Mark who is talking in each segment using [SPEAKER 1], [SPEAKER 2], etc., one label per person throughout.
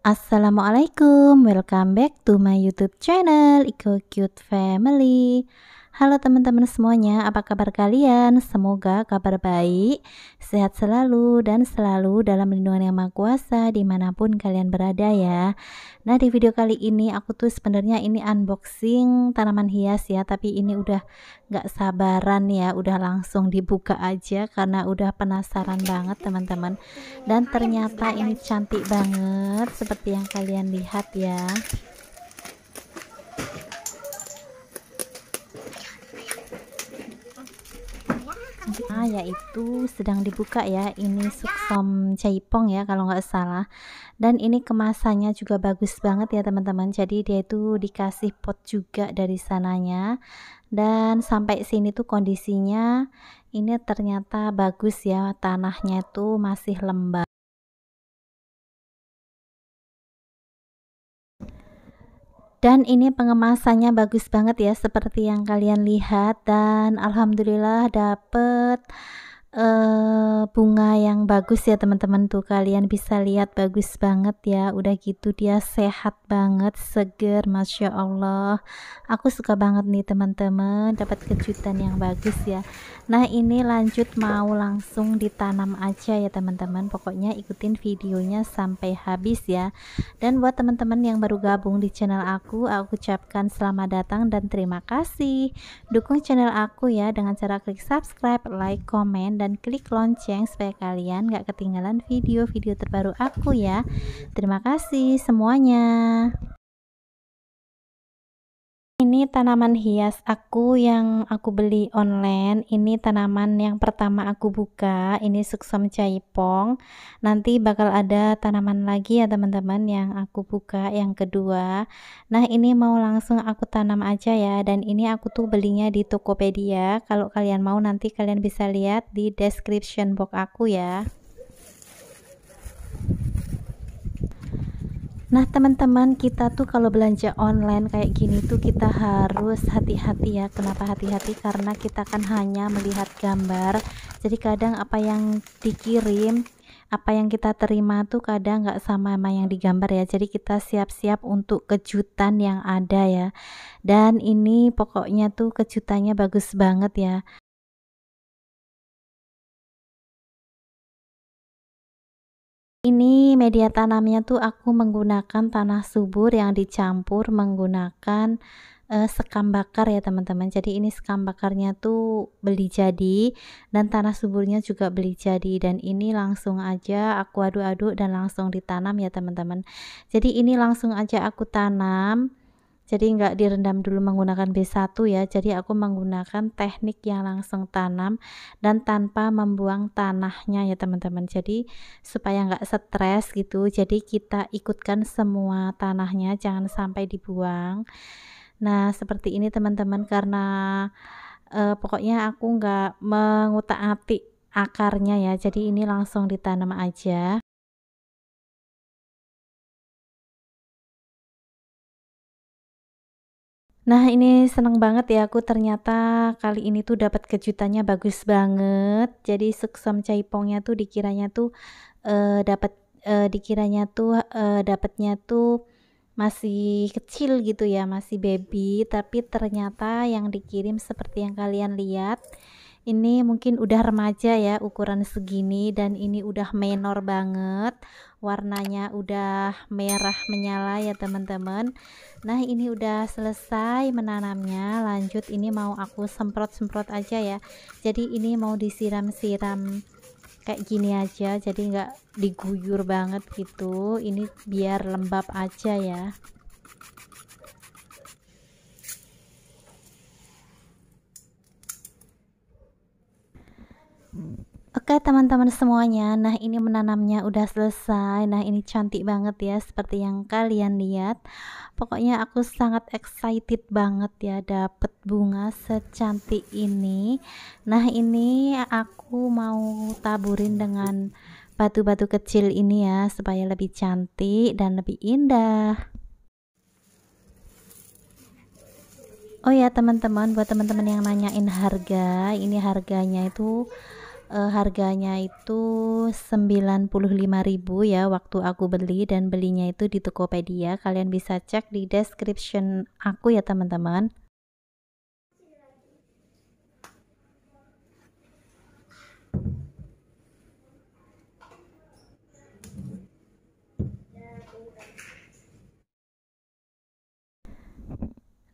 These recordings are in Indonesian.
[SPEAKER 1] Assalamualaikum, welcome back to my YouTube channel Eco Cute Family. Halo teman-teman semuanya, apa kabar kalian? Semoga kabar baik, sehat selalu, dan selalu dalam lindungan yang maha kuasa dimanapun kalian berada ya. Nah di video kali ini aku tuh sebenarnya ini unboxing tanaman hias ya, tapi ini udah gak sabaran ya, udah langsung dibuka aja karena udah penasaran banget teman-teman. Dan ternyata ini cantik banget seperti yang kalian lihat ya. yaitu sedang dibuka ya ini suksom caipong ya kalau nggak salah dan ini kemasannya juga bagus banget ya teman-teman jadi dia itu dikasih pot juga dari sananya dan sampai sini tuh kondisinya ini ternyata bagus ya tanahnya tuh masih lembab dan ini pengemasannya bagus banget ya seperti yang kalian lihat dan alhamdulillah dapet uh, bunga yang bagus ya teman-teman tuh kalian bisa lihat bagus banget ya udah gitu dia sehat banget seger masya allah aku suka banget nih teman-teman dapat kejutan yang bagus ya nah ini lanjut mau langsung ditanam aja ya teman-teman pokoknya ikutin videonya sampai habis ya dan buat teman-teman yang baru gabung di channel aku aku ucapkan selamat datang dan terima kasih dukung channel aku ya dengan cara klik subscribe like comment dan klik lonceng supaya kalian gak ketinggalan video-video terbaru aku ya. Terima kasih semuanya. Ini tanaman hias aku yang aku beli online. Ini tanaman yang pertama aku buka. Ini suksum caipong. Nanti bakal ada tanaman lagi ya teman-teman yang aku buka yang kedua. Nah ini mau langsung aku tanam aja ya. Dan ini aku tuh belinya di Tokopedia. Kalau kalian mau nanti kalian bisa lihat di description box aku ya. Nah, teman-teman, kita tuh kalau belanja online kayak gini tuh kita harus hati-hati ya. Kenapa hati-hati? Karena kita kan hanya melihat gambar. Jadi kadang apa yang dikirim, apa yang kita terima tuh kadang nggak sama sama yang digambar ya. Jadi kita siap-siap untuk kejutan yang ada ya. Dan ini pokoknya tuh kejutannya bagus banget ya. Ini media tanamnya tuh aku menggunakan tanah subur yang dicampur menggunakan uh, sekam bakar ya teman-teman. Jadi ini sekam bakarnya tuh beli jadi dan tanah suburnya juga beli jadi dan ini langsung aja aku aduk-aduk dan langsung ditanam ya teman-teman. Jadi ini langsung aja aku tanam jadi nggak direndam dulu menggunakan B1 ya jadi aku menggunakan teknik yang langsung tanam dan tanpa membuang tanahnya ya teman-teman jadi supaya nggak stres gitu jadi kita ikutkan semua tanahnya jangan sampai dibuang nah seperti ini teman-teman karena eh, pokoknya aku nggak mengutak-atik akarnya ya jadi ini langsung ditanam aja Nah, ini seneng banget ya aku ternyata kali ini tuh dapat kejutannya bagus banget. Jadi seksam caipongnya tuh dikiranya tuh uh, dapat uh, dikiranya tuh uh, dapatnya tuh masih kecil gitu ya, masih baby, tapi ternyata yang dikirim seperti yang kalian lihat ini mungkin udah remaja ya ukuran segini dan ini udah menor banget. Warnanya udah merah menyala ya teman-teman. Nah, ini udah selesai menanamnya. Lanjut ini mau aku semprot-semprot aja ya. Jadi ini mau disiram-siram kayak gini aja jadi nggak diguyur banget gitu ini biar lembab aja ya Oke teman-teman semuanya, nah ini menanamnya udah selesai Nah ini cantik banget ya seperti yang kalian lihat Pokoknya aku sangat excited banget ya dapet bunga secantik ini Nah ini aku mau taburin dengan batu-batu kecil ini ya Supaya lebih cantik dan lebih indah Oh ya teman-teman, buat teman-teman yang nanyain harga Ini harganya itu e, harganya itu 95.000 ya waktu aku beli dan belinya itu di Tokopedia. Kalian bisa cek di description aku ya teman-teman.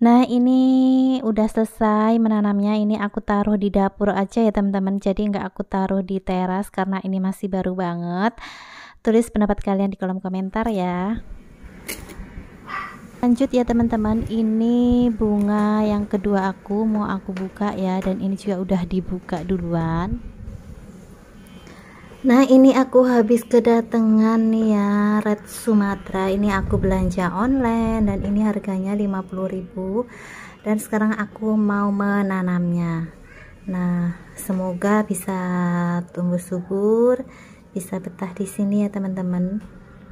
[SPEAKER 1] Nah ini udah selesai menanamnya ini aku taruh di dapur aja ya teman-teman jadi nggak aku taruh di teras karena ini masih baru banget tulis pendapat kalian di kolom komentar ya lanjut ya teman-teman ini bunga yang kedua aku mau aku buka ya dan ini juga udah dibuka duluan Nah ini aku habis kedatangan nih ya Red Sumatera Ini aku belanja online dan ini harganya 50000 Dan sekarang aku mau menanamnya Nah semoga bisa tumbuh subur Bisa betah di sini ya teman-teman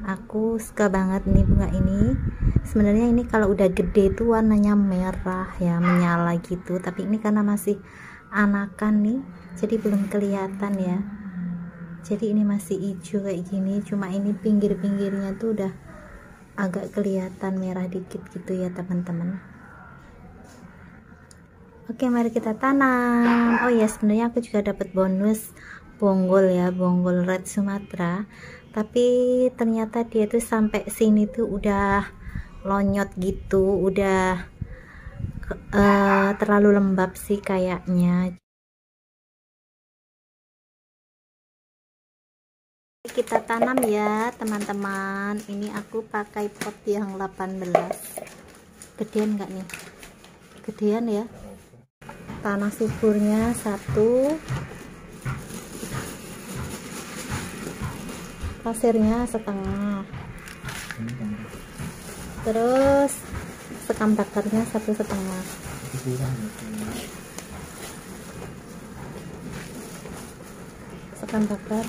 [SPEAKER 1] Aku suka banget nih bunga ini Sebenarnya ini kalau udah gede tuh warnanya merah ya Menyala gitu Tapi ini karena masih anakan nih Jadi belum kelihatan ya jadi ini masih hijau kayak gini cuma ini pinggir-pinggirnya tuh udah agak kelihatan merah dikit gitu ya teman-teman oke mari kita tanam oh ya sebenarnya aku juga dapat bonus bonggol ya bonggol red sumatera tapi ternyata dia tuh sampai sini tuh udah lonyot gitu udah uh, terlalu lembab sih kayaknya kita tanam ya teman-teman ini aku pakai pot yang 18 gedean enggak nih gedean ya tanah suburnya satu pasirnya setengah terus sekam bakarnya satu setengah sekam bakar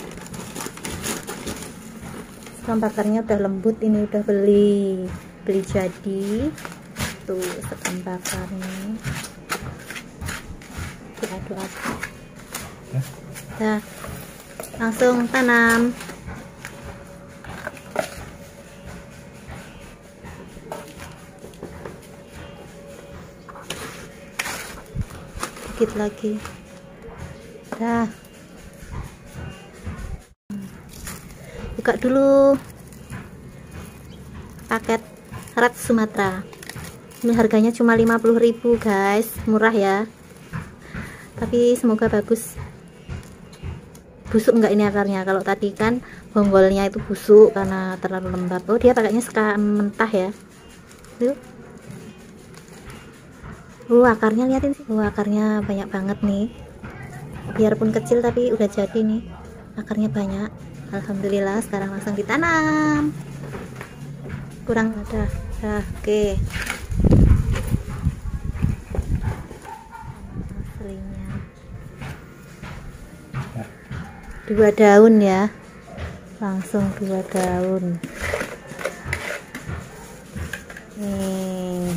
[SPEAKER 1] bakarnya kan udah lembut ini udah beli beli jadi tuh bakarnya diaduk-aduk Nah, langsung tanam sedikit lagi dah buka dulu paket red Sumatera ini harganya cuma 50000 guys murah ya tapi semoga bagus busuk enggak ini akarnya kalau tadi kan bonggolnya itu busuk karena terlalu lembab oh dia pakainya sekarang mentah ya tuh oh, uh, akarnya liatin sih uh, akarnya banyak banget nih biarpun kecil tapi udah jadi nih akarnya banyak Alhamdulillah sekarang langsung ditanam kurang ada nah, oke okay. dua daun ya langsung dua daun nih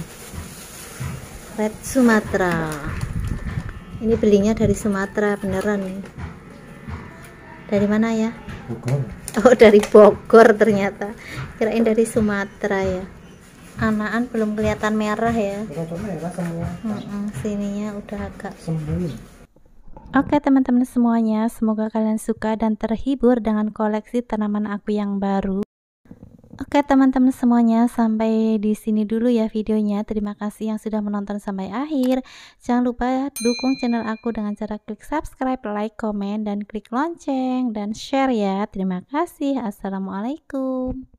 [SPEAKER 1] red Sumatera ini belinya dari Sumatera beneran nih dari mana ya Bogor. Oh, dari Bogor ternyata. Kirain dari Sumatera ya. Anaan belum kelihatan merah ya. Kelihatan merah semua. Mm -mm, sininya udah agak sembuh. Oke teman-teman semuanya, semoga kalian suka dan terhibur dengan koleksi tanaman aku yang baru. Oke teman-teman semuanya sampai di sini dulu ya videonya Terima kasih yang sudah menonton sampai akhir Jangan lupa dukung channel aku dengan cara klik subscribe, like, komen, dan klik lonceng Dan share ya Terima kasih Assalamualaikum